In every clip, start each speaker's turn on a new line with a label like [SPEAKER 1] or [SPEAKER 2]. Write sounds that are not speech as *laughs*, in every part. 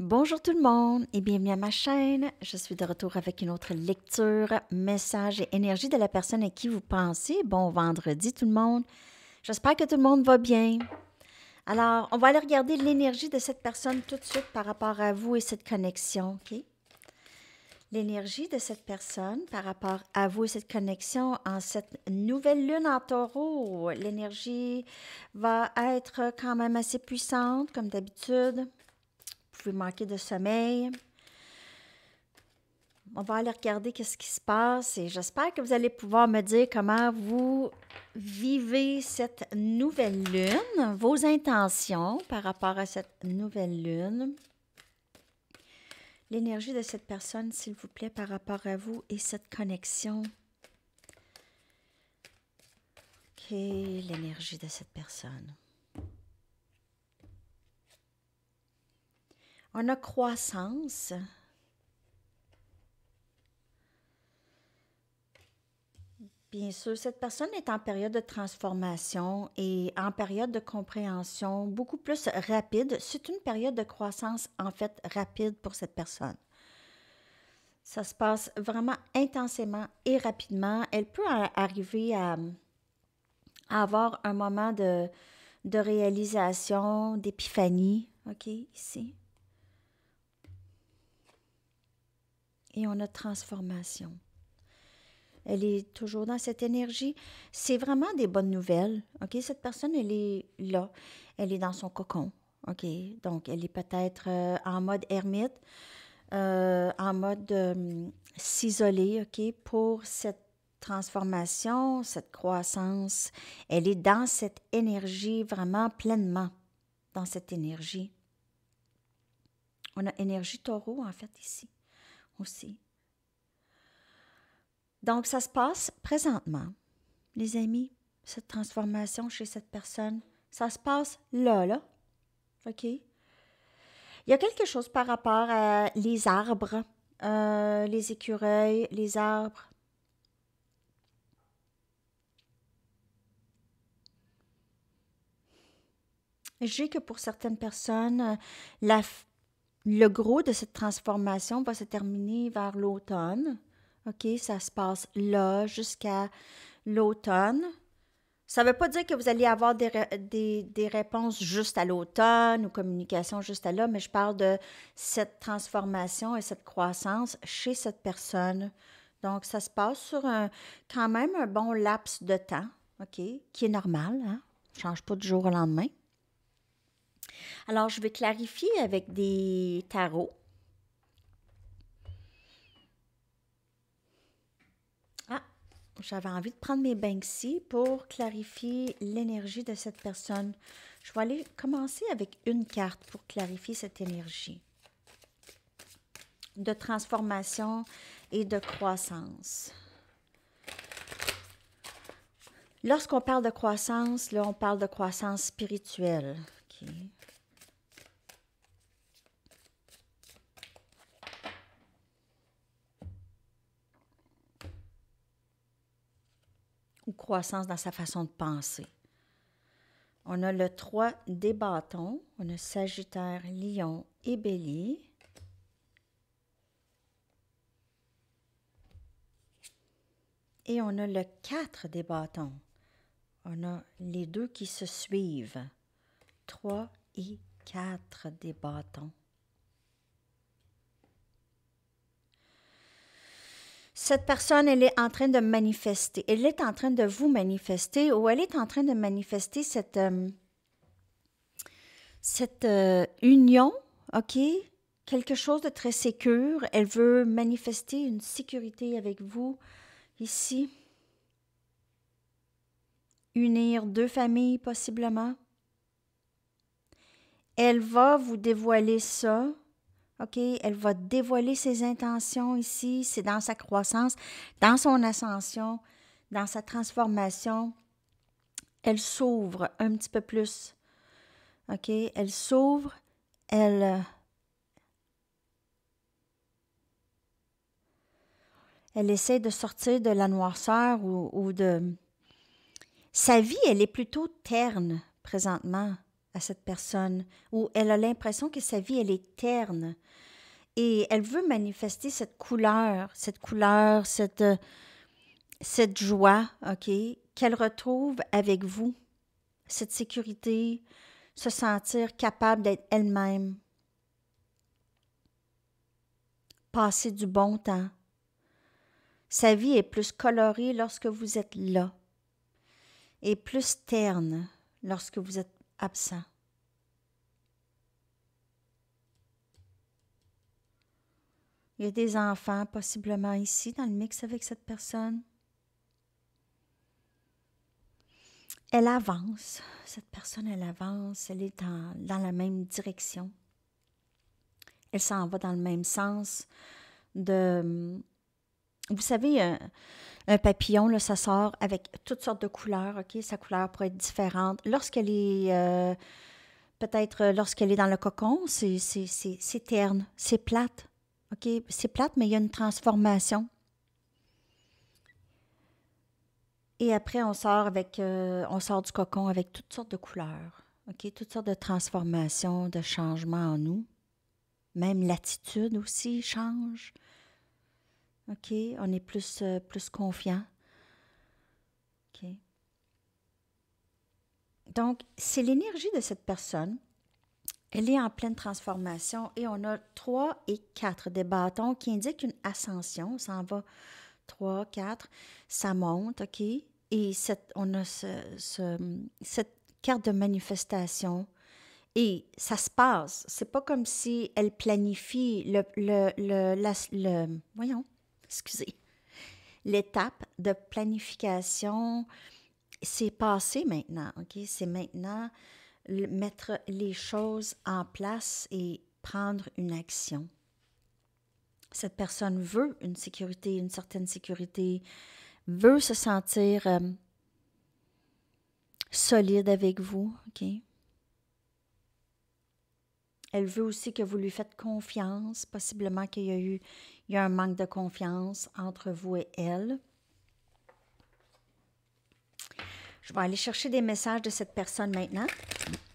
[SPEAKER 1] Bonjour tout le monde et bienvenue à ma chaîne. Je suis de retour avec une autre lecture, message et énergie de la personne à qui vous pensez. Bon vendredi tout le monde. J'espère que tout le monde va bien. Alors, on va aller regarder l'énergie de cette personne tout de suite par rapport à vous et cette connexion, L'énergie de cette personne par rapport à vous et cette connexion en cette nouvelle lune en taureau. L'énergie va être quand même assez puissante, comme d'habitude manquer de sommeil. On va aller regarder qu'est-ce qui se passe et j'espère que vous allez pouvoir me dire comment vous vivez cette nouvelle lune, vos intentions par rapport à cette nouvelle lune. L'énergie de cette personne, s'il vous plaît, par rapport à vous et cette connexion. OK, l'énergie de cette personne. On a croissance. Bien sûr, cette personne est en période de transformation et en période de compréhension beaucoup plus rapide. C'est une période de croissance, en fait, rapide pour cette personne. Ça se passe vraiment intensément et rapidement. Elle peut arriver à, avoir un moment de, de réalisation, d'épiphanie, OK, ici. on a transformation. Elle est toujours dans cette énergie. C'est vraiment des bonnes nouvelles. OK? Cette personne, elle est là. Elle est dans son cocon. OK? Donc, elle est peut-être euh, en mode ermite, euh, en mode euh, s'isoler, OK? Pour cette transformation, cette croissance. Elle est dans cette énergie vraiment pleinement, dans cette énergie. On a énergie taureau, en fait, ici aussi. Donc, ça se passe présentement, les amis, cette transformation chez cette personne. Ça se passe là, là. OK? Il y a quelque chose par rapport à les arbres, euh, les écureuils, les arbres. J'ai que pour certaines personnes, euh, la, le gros de cette transformation va se terminer vers l'automne. OK, ça se passe là jusqu'à l'automne. Ça ne veut pas dire que vous allez avoir des, réponses juste à l'automne ou communication juste à là, mais je parle de cette transformation et cette croissance chez cette personne. Donc, ça se passe sur un, quand même un bon laps de temps, OK, qui est normal, hein? ne change pas du jour au lendemain. Alors, je vais clarifier avec des tarots. Ah, j'avais envie de prendre mes Banksy pour clarifier l'énergie de cette personne. Je vais aller commencer avec une carte pour clarifier cette énergie de transformation et de croissance. Lorsqu'on parle de croissance, là, on parle de croissance spirituelle. croissance dans sa façon de penser. On a le 3 des bâtons, on a Sagittaire, Lion et Bélier. Et on a le 4 des bâtons. On a les deux qui se suivent. 3 et 4 des bâtons. cette personne, elle est en train de manifester, elle est en train de vous manifester ou elle est en train de manifester cette, euh, cette euh, union, OK? Quelque chose de très sécure. Elle veut manifester une sécurité avec vous ici. Unir deux familles possiblement. Elle va vous dévoiler ça elle va dévoiler ses intentions ici, c'est dans sa croissance, dans son ascension, dans sa transformation. Elle s'ouvre un petit peu plus. OK, elle s'ouvre, elle elle essaie de sortir de la noirceur ou, ou de sa vie, elle est plutôt terne présentement à cette personne, où elle a l'impression que sa vie, elle est terne. Et elle veut manifester cette couleur, cette couleur, cette, euh, cette joie, OK, qu'elle retrouve avec vous, cette sécurité, se sentir capable d'être elle-même, passer du bon temps. Sa vie est plus colorée lorsque vous êtes là et plus terne lorsque vous êtes absent. Il y a des enfants possiblement ici dans le mix avec cette personne. Elle avance, cette personne, elle avance, elle est dans, dans la même direction. Elle s'en va dans le même sens de, vous savez, euh, un, papillon, là, ça sort avec toutes sortes de couleurs, OK? Sa couleur pourrait être différente. Lorsqu'elle est... Euh, peut-être euh, lorsqu'elle est dans le cocon, c'est terne, c'est plate. OK, c'est plate, mais il y a une transformation. Et après, on sort, avec, on sort du cocon avec toutes sortes de couleurs, OK? Toutes sortes de transformations, de changements en nous. Même l'attitude aussi change. OK? On est plus, euh, plus confiant. OK? Donc, c'est l'énergie de cette personne. Elle est en pleine transformation et on a trois et quatre des bâtons qui indiquent une ascension. Ça en va 3, 4, ça monte, OK? Et cette, on a cette carte de manifestation et ça se passe. C'est pas comme si elle planifie le, le, le voyons, excusez. L'étape de planification, c'est passé maintenant, OK? C'est maintenant mettre les choses en place et prendre une action. Cette personne veut une sécurité, une certaine sécurité, veut se sentir euh, solide avec vous, OK? Elle veut aussi que vous lui faites confiance, possiblement qu'il y a eu il un manque de confiance entre vous et elle. Je vais aller chercher des messages de cette personne maintenant.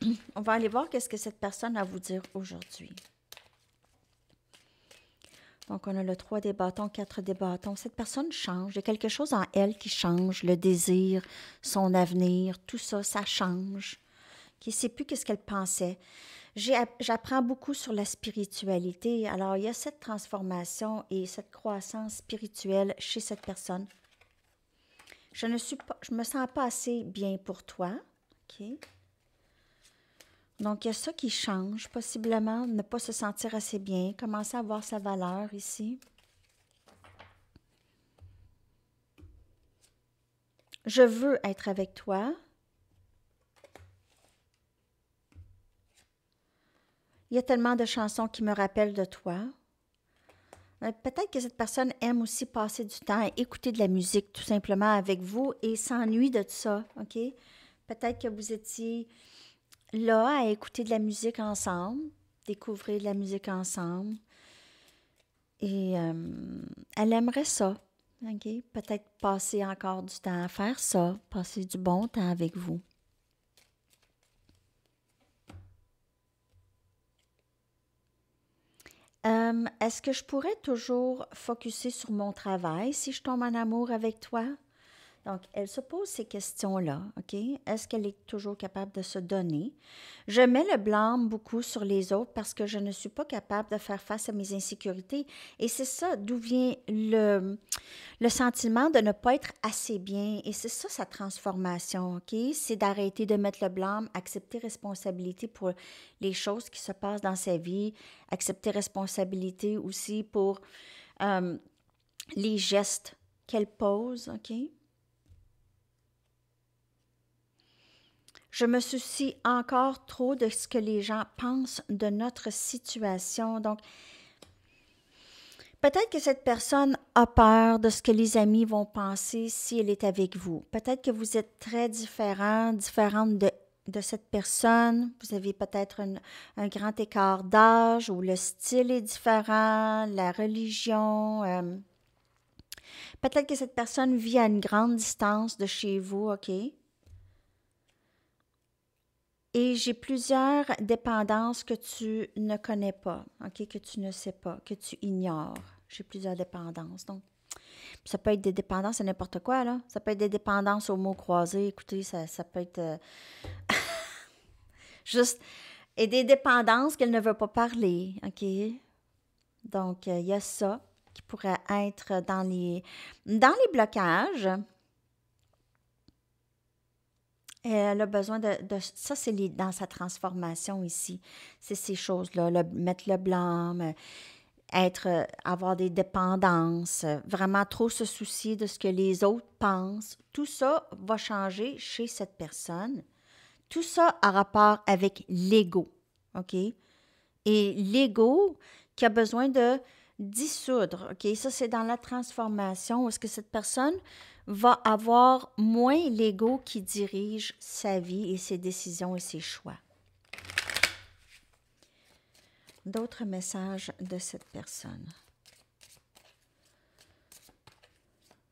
[SPEAKER 1] *clears throat* On va aller voir qu'est-ce que cette personne a à vous dire aujourd'hui. Donc, on a le 3 des bâtons, 4 des bâtons. Cette personne change. Il y a quelque chose en elle qui change. Le désir, son avenir, tout ça, ça change. Qui ne sait plus qu'est-ce qu'elle pensait. J'apprends beaucoup sur la spiritualité. Alors, il y a cette transformation et cette croissance spirituelle chez cette personne. Je ne je me sens pas assez bien pour toi. Donc, il y a ça qui change, possiblement, ne pas se sentir assez bien, commencer à voir sa valeur ici. Je veux être avec toi, Il y a tellement de chansons qui me rappellent de toi. Euh, peut-être que cette personne aime aussi passer du temps à écouter de la musique tout simplement avec vous et s'ennuie de tout ça, OK? Peut-être que vous étiez là à écouter de la musique ensemble, découvrir de la musique ensemble. Et euh, elle aimerait ça, OK? Peut-être passer encore du temps à faire ça, passer du bon temps avec vous. Est-ce que je pourrais toujours focuser sur mon travail si je tombe en amour avec toi? Donc, elle se pose ces questions-là, OK? Est-ce qu'elle est toujours capable de se donner? Je mets le blâme beaucoup sur les autres parce que je ne suis pas capable de faire face à mes insécurités. Et c'est ça d'où vient le, sentiment de ne pas être assez bien. Et c'est ça sa transformation, OK? C'est d'arrêter de mettre le blâme, accepter responsabilité pour les choses qui se passent dans sa vie, accepter responsabilité aussi pour euh, les gestes qu'elle pose, OK? Je me soucie encore trop de ce que les gens pensent de notre situation. Donc, Peut-être que cette personne a peur de ce que les amis vont penser si elle est avec vous. Peut-être que vous êtes très différent, différente de, cette personne. Vous avez peut-être un grand écart d'âge ou le style est différent, la religion. Euh. peut-être que cette personne vit à une grande distance de chez vous, OK? Et j'ai plusieurs dépendances que tu ne connais pas, ok, que tu ne sais pas, que tu ignores. J'ai plusieurs dépendances. Donc, ça peut être des dépendances à n'importe quoi, là. Ça peut être des dépendances aux mots croisés. Écoutez, ça, peut être euh, *laughs* juste. Et des dépendances qu'elle ne veut pas parler, OK? Donc, euh, il y a ça qui pourrait être dans les, dans les blocages. Elle a besoin de, ça, c'est dans sa transformation ici. C'est ces choses-là, mettre le blâme, être, avoir des dépendances, vraiment trop se soucier de ce que les autres pensent. Tout ça va changer chez cette personne. Tout ça a rapport avec l'ego, ok Et l'ego qui a besoin de dissoudre. OK, ça c'est dans la transformation est-ce que cette personne va avoir moins l'ego qui dirige sa vie et ses décisions et ses choix. D'autres messages de cette personne.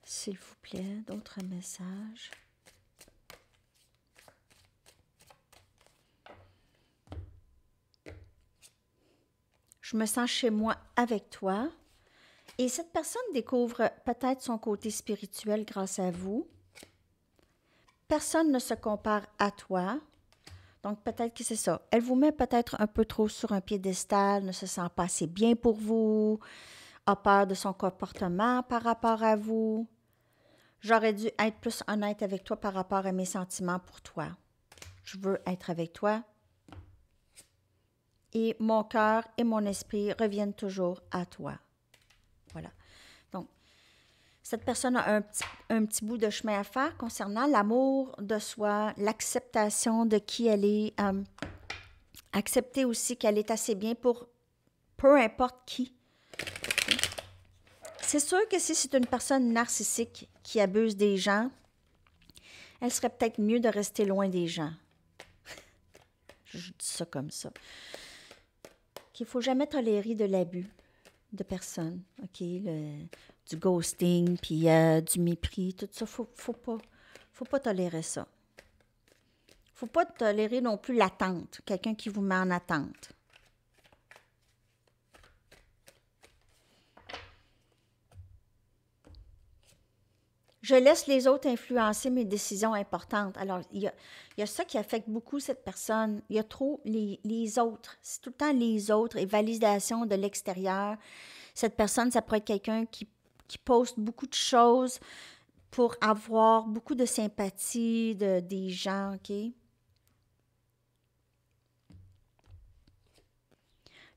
[SPEAKER 1] S'il vous plaît, d'autres messages. je me sens chez moi avec toi. Et cette personne découvre peut-être son côté spirituel grâce à vous. Personne ne se compare à toi. Donc peut-être que c'est ça. Elle vous met peut-être un peu trop sur un piédestal, ne se sent pas assez bien pour vous, a peur de son comportement par rapport à vous. J'aurais dû être plus honnête avec toi par rapport à mes sentiments pour toi. Je veux être avec toi, et mon cœur et mon esprit reviennent toujours à toi. Voilà. Donc, cette personne a un petit, bout de chemin à faire concernant l'amour de soi, l'acceptation de qui elle est, euh, accepter aussi qu'elle est assez bien pour peu importe qui. C'est sûr que si c'est une personne narcissique qui abuse des gens, elle serait peut-être mieux de rester loin des gens. *laughs* Je dis ça comme ça ne faut jamais tolérer de l'abus de personne, OK? du ghosting, puis euh, du mépris, tout ça, il faut pas, faut pas tolérer ça. Faut pas tolérer non plus l'attente, quelqu'un qui vous met en attente. je laisse les autres influencer mes décisions importantes. Alors, il y a, ça qui affecte beaucoup cette personne. Il y a trop les, autres. C'est tout le temps les autres et validation de l'extérieur. Cette personne, ça pourrait être quelqu'un qui, pose poste beaucoup de choses pour avoir beaucoup de sympathie de, des gens,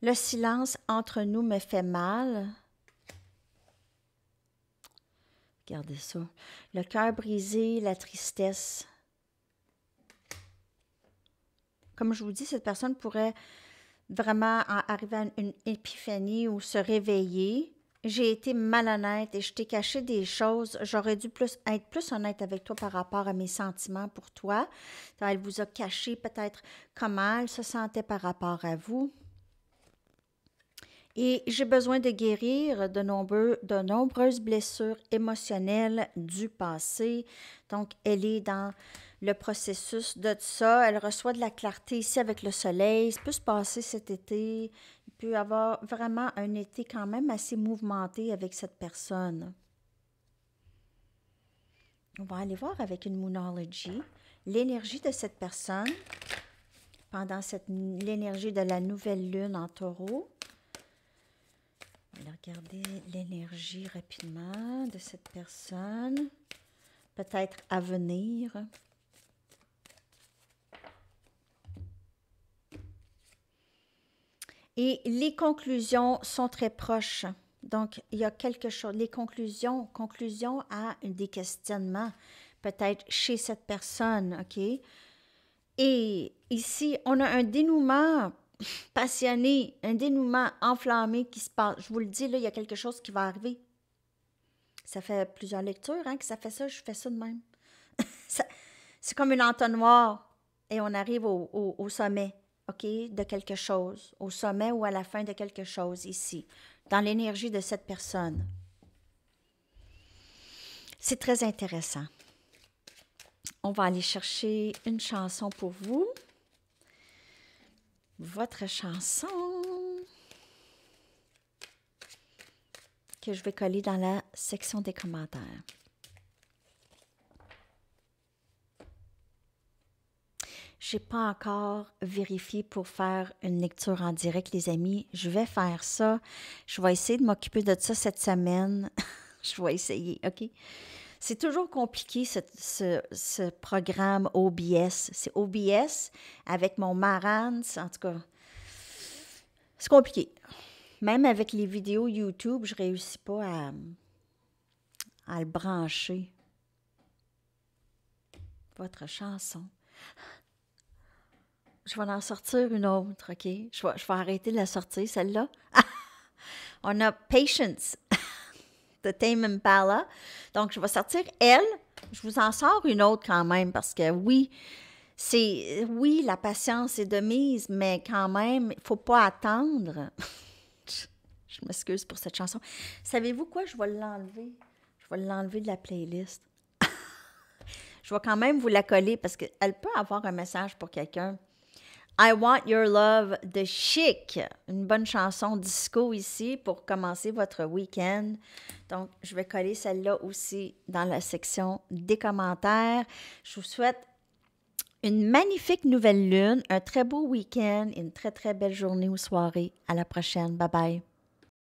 [SPEAKER 1] Le silence entre nous me fait mal. Regardez ça. Le cœur brisé, la tristesse. Comme je vous dis, cette personne pourrait vraiment arriver à une épiphanie ou se réveiller. J'ai été malhonnête et je t'ai caché des choses. J'aurais dû plus, être plus honnête avec toi par rapport à mes sentiments pour toi. Elle vous a caché peut-être comment elle se sentait par rapport à vous. Et j'ai besoin de guérir de, de nombreuses blessures émotionnelles du passé. Donc, elle est dans le processus de ça. Elle reçoit de la clarté ici avec le soleil. Ça peut se passer cet été. Il peut avoir vraiment un été quand même assez mouvementé avec cette personne. On va aller voir avec une Moonology l'énergie de cette personne pendant l'énergie de la nouvelle lune en taureau. Regardez l'énergie rapidement de cette personne, peut-être à venir. Et les conclusions sont très proches. Donc, il y a quelque chose, les conclusions, conclusions à des questionnements, peut-être chez cette personne, OK? Et ici, on a un dénouement passionné, un dénouement enflammé qui se passe. Je vous le dis, là, il y a quelque chose qui va arriver. Ça fait plusieurs lectures hein, que ça fait ça, je fais ça de même. *laughs* c'est comme une entonnoir et on arrive au, au, sommet, OK, de quelque chose, au sommet ou à la fin de quelque chose ici, dans l'énergie de cette personne. C'est très intéressant. On va aller chercher une chanson pour vous votre chanson que je vais coller dans la section des commentaires. j'ai pas encore vérifié pour faire une lecture en direct, les amis. Je vais faire ça. Je vais essayer de m'occuper de ça cette semaine. *laughs* je vais essayer, OK? C'est toujours compliqué, ce, programme OBS. C'est OBS avec mon Marans, en tout cas. C'est compliqué. Même avec les vidéos YouTube, je ne réussis pas à, à le brancher. Votre chanson. Je vais en sortir une autre, OK? je vais arrêter de la sortir, celle-là. *laughs* On a Patience de Tame Impala. Donc, je vais sortir elle. Je vous en sors une autre quand même parce que oui, c'est oui, la patience est de mise, mais quand même, il faut pas attendre. *laughs* je m'excuse pour cette chanson. Savez-vous quoi? Je vais l'enlever. Je vais l'enlever de la playlist. *laughs* je vais quand même vous la coller parce qu'elle peut avoir un message pour quelqu'un. I Want Your Love de Chic. Une bonne chanson disco ici pour commencer votre week-end. Donc, je vais coller celle-là aussi dans la section des commentaires. Je vous souhaite une magnifique nouvelle lune, un très beau week-end, une très très belle journée ou soirée. À la prochaine. Bye bye.